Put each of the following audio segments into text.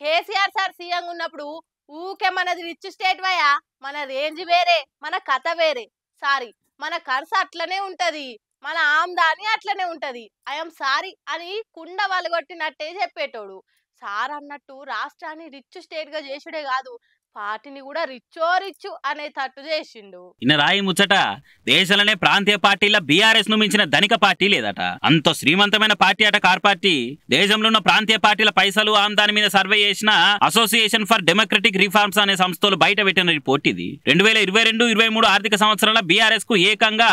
KCR sir CM ఉన్నప్పుడు okay మనది rich state వయా మన రేంజ్ వేరే మన కథ వేరే సారీ మన ఖర్చు అట్లనే ఉంటది మన ఆమ్దాని అట్లనే ఉంటది ఐఎమ్ సారీ అని కుండ వాళ్ళు కొట్టినట్టే చెప్పేటోడు సార్ అన్నట్టు రాష్ట్రాన్ని రిచ్ స్టేట్ గా చేసుడే కాదు పార్టీని కూడా రిచ్చో రిచ్చు అనే తట్టు చేసిండు ఇన్న రాయి ముచ్చట దేశంలోనే ప్రాంతీయ పార్టీల బీఆర్ఎస్ ను మించిన ధనిక పార్టీ లేదట అంత శ్రీమంతమైన పార్టీ అట కార్ పార్టీ దేశంలో ఉన్న ప్రాంతీయ పార్టీల పైసలు ఆమ్దాని మీద సర్వే చేసిన అసోసియేషన్ ఫర్ డెమోక్రటిక్ రిఫార్మ్స్ అనే సంస్థలు బయట పెట్టిన రిపోర్ట్ ఇది రెండు వేల ఇరవై రెండు ఇరవై మూడు ఆర్థిక సంవత్సరాల బీఆర్ఎస్ కు ఏకంగా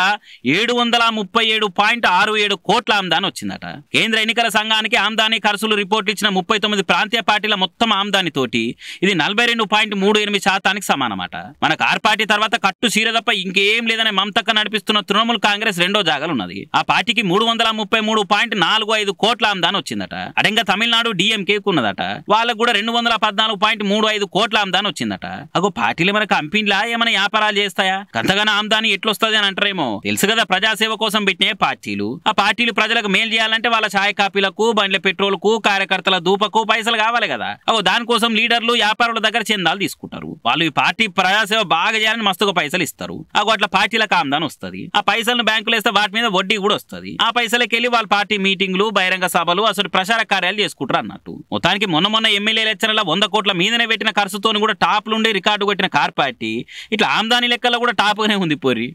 ఏడు వందల ముప్పై ఏడు పాయింట్ ఆరు ఏడు కోట్ల ఆమ్దాని వచ్చిందట కేంద్ర ఎన్నికల సంఘానికి ఆమ్దాని ఖర్చులు రిపోర్ట్ ఇచ్చిన ముప్పై తొమ్మిది ప్రాంతీయ పార్టీల మొత్తం ఆమ్దాని తోటి ఇది నలభై రెండు పాయింట్ మూడు మూడు ఎనిమిది శాతానికి సమానమాట మనకు పార్టీ తర్వాత కట్టు సీర తప్ప ఇంకేం లేదనే మమతక్క నడిపిస్తున్న తృణమూల్ కాంగ్రెస్ రెండో ఉన్నది ఆ పార్టీకి మూడు వందల ముప్పై మూడు పాయింట్ నాలుగు ఐదు కోట్ల ఆమ్దాన్ వచ్చిందట అడంగా తమిళనాడు డిఎంకే ఉన్నదట వాళ్ళకు కూడా రెండు వందల పద్నాలుగు పాయింట్ మూడు ఐదు కోట్ల ఆమ్దాన్ వచ్చిందట అగో పార్టీలు మన కంపెనీలా ఏమైనా వ్యాపారాలు చేస్తాయా అంతగానో ఆమ్దాని ఎట్లొస్తుంది అని అంటారేమో తెలుసు కదా ప్రజాసేవ కోసం పెట్టిన పార్టీలు ఆ పార్టీలు ప్రజలకు మేలు చేయాలంటే వాళ్ళ ఛాయ్ కాపీలకు బండ్ల పెట్రోల్ కు కార్యకర్తల దూపకు పైసలు కావాలి కదా అగో దానికోసం లీడర్లు వ్యాపారుల దగ్గర చెందాలు తీసుకుంటారు చేసుకుంటారు వాళ్ళు పార్టీ ప్రజాసేవ బాగా చేయాలని మస్తుగా పైసలు ఇస్తారు అట్లా పార్టీలకు ఆమ్దాని వస్తుంది ఆ పైసలు బ్యాంకులు వేస్తే వాటి మీద వడ్డీ కూడా వస్తుంది ఆ పైసలకి వెళ్ళి వాళ్ళ పార్టీ మీటింగ్లు బహిరంగ సభలు అసలు ప్రచార కార్యాలు చేసుకుంటారు అన్నట్టు మొత్తానికి మొన్న మొన్న ఎమ్మెల్యే ఎలక్షన్ల వంద కోట్ల మీదనే పెట్టిన ఖర్చుతో కూడా టాప్లుండి రికార్డు కొట్టిన కార్ పార్టీ ఇట్లా ఆమ్దాని లెక్కల్లో కూడా గానే ఉంది పోరి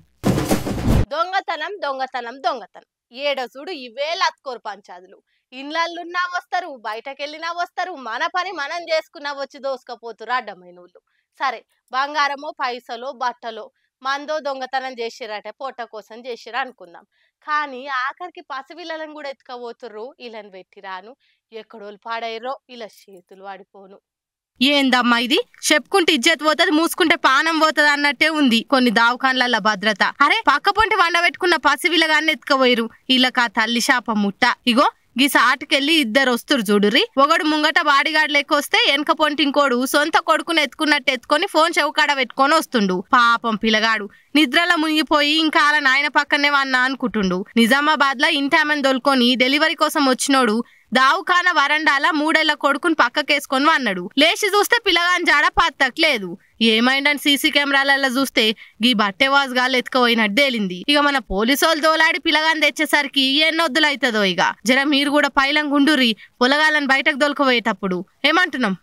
దొంగతనం దొంగతనం దొంగతనం ఏడో చూడు ఇవే లత్కోరు పంచాదులు ఉన్నా వస్తారు బయటకు వెళ్ళినా వస్తారు మన పని మనం చేసుకున్నా వచ్చి దోసుకపోతురు అడ్డమైన వాళ్ళు సరే బంగారమో పైసలో బట్టలో మందో దొంగతనం చేసిరట పొట్ట కోసం చేసిరా అనుకుందాం కానీ ఆఖరికి పసిపిల్లలను కూడా ఎత్తుకపోతుర్రు వీళ్ళని పెట్టిరాను ఎక్కడోళ్ళు పాడైర్రో ఇలా చేతులు వాడిపోను ఏందమ్మా ఇది చెప్పుకుంటే ఇజ్జత్ పోతుంది మూసుకుంటే పానం పోతుంది అన్నట్టే ఉంది కొన్ని దావకాన్ల భద్రత అరే పక్క పొంటి వండబెట్టుకున్న పసివిలగాన్ని ఎత్తుకపోయిరు కా తల్లి శాప ముట్ట ఇగో గీ సాటుకెళ్లి ఇద్దరు వస్తారు చూడురి ఒకడు ముంగట బాడీగార్డ్ లెక్క వస్తే వెనక పొంటి ఇంకోడు సొంత కొడుకుని ఎత్తుకున్నట్టు ఎత్తుకొని ఫోన్ చెవుకాడ పెట్టుకొని వస్తుండు పాపం పిలగాడు నిద్రల మునిగిపోయి ఇంకా అలా నాయన పక్కనే వాన్నా అనుకుంటుండు నిజామాబాద్ లో ఇంటామని దొల్కొని డెలివరీ కోసం వచ్చినోడు దావుఖాన వరండాల మూడేళ్ల కొడుకును పక్కకేసుకొని అన్నాడు లేచి చూస్తే పిల్లగాని జాడ పాతట్లేదు ఏమైందని సీసీ కెమెరాలలో చూస్తే గీ బట్టె గాలు ఎత్తుకపోయినట్టు తేలింది ఇక మన వాళ్ళు తోలాడి పిల్లగాని తెచ్చేసరికి ఎన్నొద్దులైతుందో ఇక జర మీరు కూడా పైలం గుండురి పొలగాలని బయటకు దొలకపోయేటప్పుడు ఏమంటున్నాం